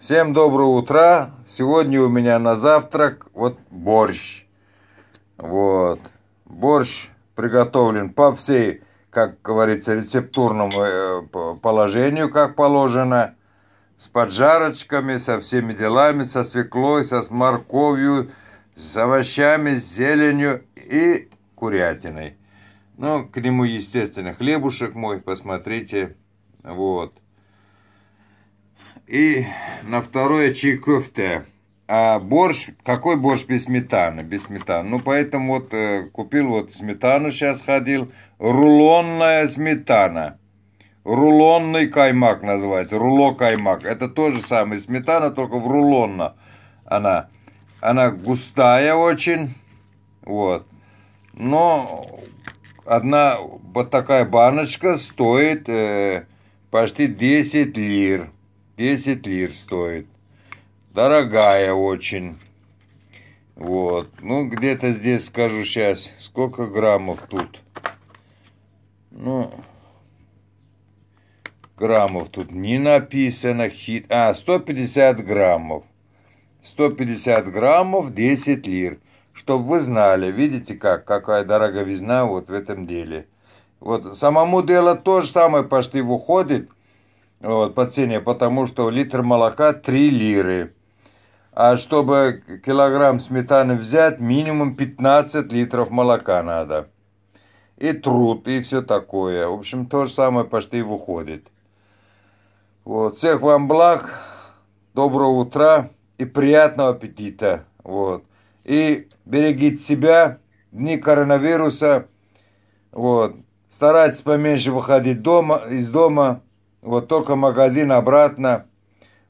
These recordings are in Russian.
Всем доброго утра. Сегодня у меня на завтрак вот борщ. Вот. Борщ приготовлен по всей, как говорится, рецептурному э, положению, как положено. С поджарочками, со всеми делами, со свеклой, со с морковью, с овощами, с зеленью и курятиной. Ну, к нему, естественно, хлебушек мой, посмотрите. Вот и на второе чайковте, А борщ, какой борщ без сметаны? Без сметаны. Ну, поэтому вот э, купил вот сметану сейчас ходил. Рулонная сметана. Рулонный каймак называется. Руло каймак. Это тоже самое сметана, только в рулонно. Она, она густая очень. Вот. Но одна вот такая баночка стоит э, почти 10 лир. 10 лир стоит. Дорогая очень. Вот. Ну, где-то здесь скажу сейчас, сколько граммов тут. Ну, граммов тут не написано. Хит... А, 150 граммов. 150 граммов, 10 лир. Чтобы вы знали, видите как, какая дороговизна вот в этом деле. Вот самому дело то же самое почти выходит – вот, по цене, потому что литр молока 3 лиры. А чтобы килограмм сметаны взять, минимум 15 литров молока надо. И труд, и все такое. В общем, то же самое почти выходит. Вот. Всех вам благ, доброго утра и приятного аппетита. Вот. И берегите себя, дни коронавируса. Вот. Старайтесь поменьше выходить дома, из дома вот только магазин обратно.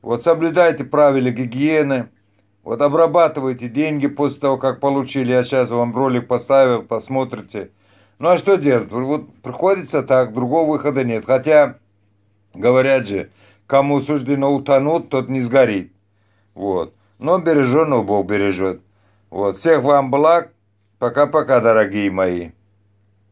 Вот соблюдайте правила гигиены, вот обрабатывайте деньги после того, как получили. Я сейчас вам ролик поставил, посмотрите. Ну а что делать? Вот приходится так, другого выхода нет. Хотя, говорят же, кому суждено утонуть, тот не сгорит. Вот. Но береженного Бог бережет. Вот. Всех вам благ. Пока-пока, дорогие мои.